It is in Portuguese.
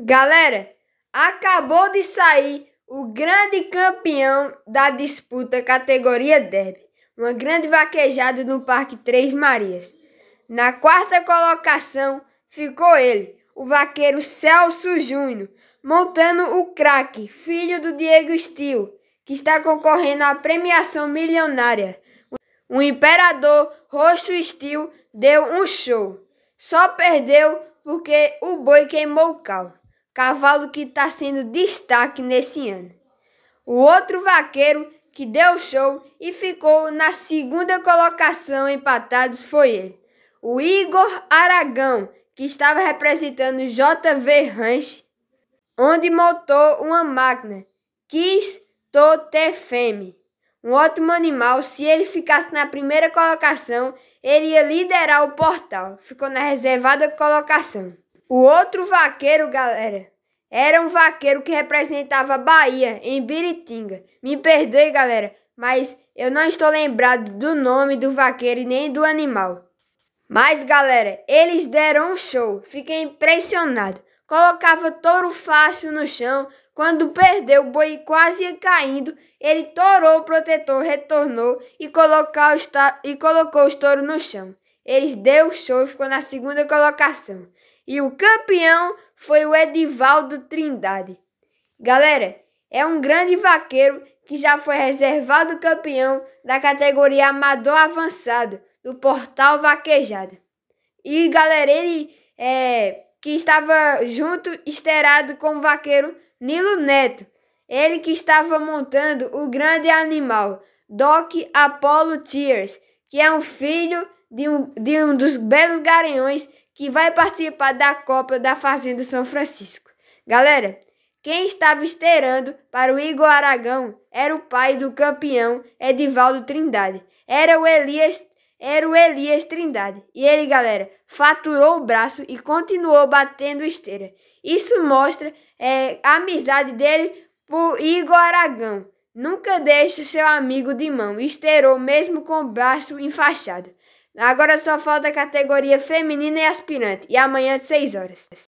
Galera, acabou de sair o grande campeão da disputa categoria Derby, uma grande vaquejada no Parque Três Marias. Na quarta colocação ficou ele, o vaqueiro Celso Júnior, montando o craque, filho do Diego Stil, que está concorrendo à premiação milionária. O imperador Roxo Stil deu um show. Só perdeu porque o boi queimou o cal cavalo que está sendo destaque nesse ano. O outro vaqueiro que deu show e ficou na segunda colocação empatados foi ele, o Igor Aragão, que estava representando JV Ranch, onde montou uma máquina, quis Totefeme. Um ótimo animal, se ele ficasse na primeira colocação, ele ia liderar o portal. Ficou na reservada colocação. O outro vaqueiro, galera, era um vaqueiro que representava a Bahia, em Biritinga. Me perdoe, galera, mas eu não estou lembrado do nome do vaqueiro nem do animal. Mas, galera, eles deram um show. Fiquei impressionado. Colocava touro fácil no chão. Quando perdeu o boi quase ia caindo, ele torou o protetor, retornou e, e colocou os touros no chão. Eles deu o show e ficou na segunda colocação e o campeão foi o Edivaldo Trindade. Galera, é um grande vaqueiro que já foi reservado campeão da categoria amador avançado do Portal Vaquejada. E galera, ele é, que estava junto esterado com o vaqueiro Nilo Neto, ele que estava montando o grande animal Doc Apollo Tears, que é um filho de um, de um dos belos garanhões que vai participar da Copa da Fazenda São Francisco. Galera, quem estava esteirando para o Igor Aragão era o pai do campeão Edivaldo Trindade. Era o Elias, era o Elias Trindade. E ele, galera, faturou o braço e continuou batendo esteira. Isso mostra é, a amizade dele por Igor Aragão. Nunca deixe seu amigo de mão. Esterou mesmo com o braço enfaixado. Agora só falta a categoria feminina e aspirante. E amanhã às 6 horas.